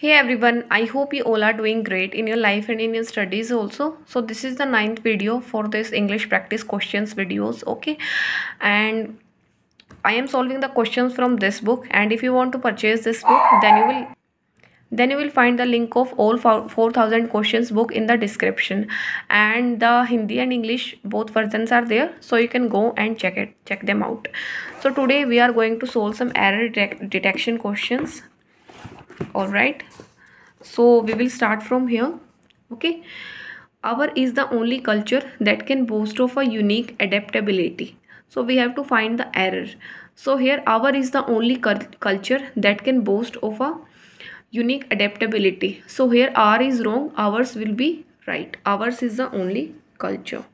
hey everyone i hope you all are doing great in your life and in your studies also so this is the ninth video for this english practice questions videos okay and i am solving the questions from this book and if you want to purchase this book then you will then you will find the link of all 4000 questions book in the description and the hindi and english both versions are there so you can go and check it check them out so today we are going to solve some error detection questions all right so we will start from here okay our is the only culture that can boast of a unique adaptability so we have to find the error so here our is the only culture that can boast of a unique adaptability so here r is wrong ours will be right ours is the only culture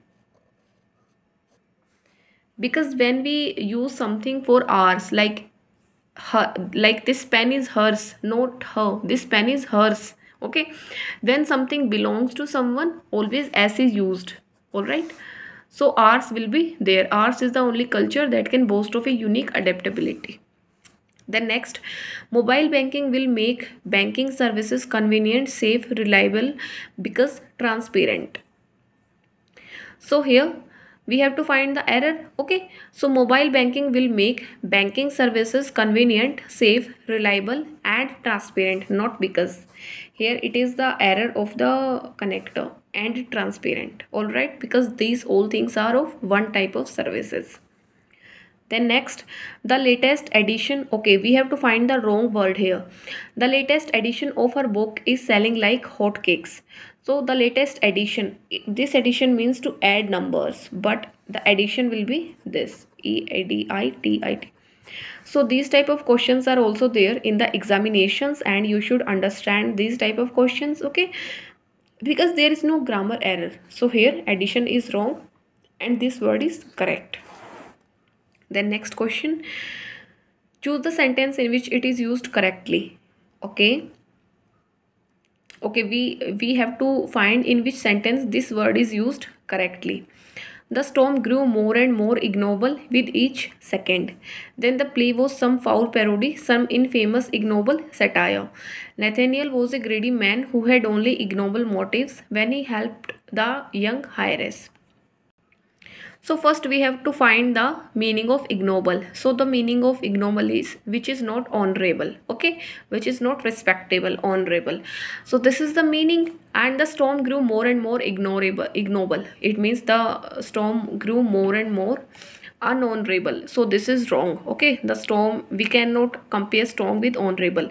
because when we use something for hours like her like this pen is hers not her this pen is hers okay when something belongs to someone always s is used all right so ours will be there ours is the only culture that can boast of a unique adaptability then next mobile banking will make banking services convenient safe reliable because transparent so here we have to find the error okay so mobile banking will make banking services convenient safe reliable and transparent not because here it is the error of the connector and transparent all right because these all things are of one type of services then next the latest edition okay we have to find the wrong word here the latest edition of her book is selling like hotcakes so the latest addition this addition means to add numbers but the addition will be this e a d i t i t so these type of questions are also there in the examinations and you should understand these type of questions okay because there is no grammar error so here addition is wrong and this word is correct then next question choose the sentence in which it is used correctly okay okay we we have to find in which sentence this word is used correctly the storm grew more and more ignoble with each second. Then the play was some foul parody, some infamous ignoble satire. Nathaniel was a greedy man who had only ignoble motives when he helped the young heiress so first we have to find the meaning of ignoble so the meaning of ignoble is which is not honorable okay which is not respectable honorable so this is the meaning and the storm grew more and more ignorable ignoble it means the storm grew more and more unhonorable so this is wrong okay the storm we cannot compare storm with honorable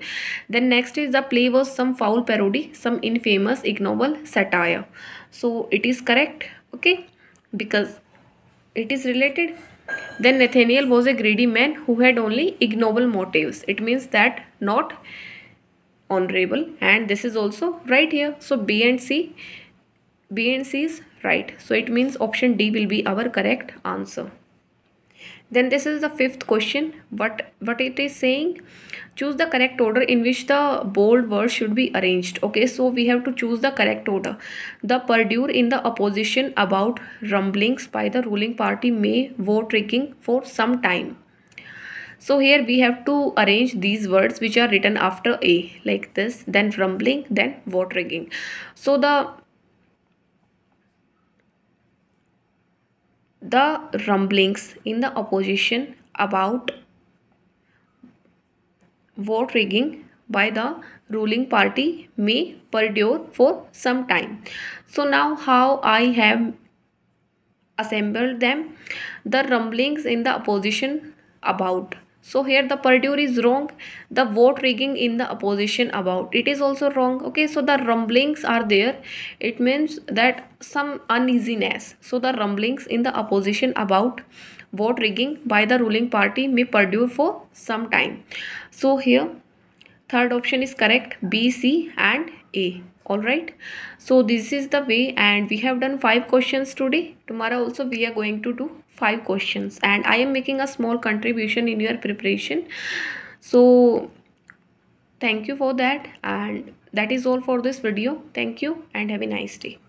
then next is the play was some foul parody some infamous ignoble satire so it is correct okay because it is related then nathaniel was a greedy man who had only ignoble motives it means that not honorable and this is also right here so b and c b and c is right so it means option d will be our correct answer then this is the fifth question what what it is saying choose the correct order in which the bold words should be arranged okay so we have to choose the correct order the perdure in the opposition about rumblings by the ruling party may vote tricking for some time so here we have to arrange these words which are written after a like this then rumbling then vote rigging so the the rumblings in the opposition about vote rigging by the ruling party may perdure for some time. So now how I have assembled them the rumblings in the opposition about so here the perdure is wrong the vote rigging in the opposition about it is also wrong okay so the rumblings are there it means that some uneasiness so the rumblings in the opposition about vote rigging by the ruling party may perdure for some time so here third option is correct b c and a alright so this is the way and we have done five questions today tomorrow also we are going to do five questions and i am making a small contribution in your preparation so thank you for that and that is all for this video thank you and have a nice day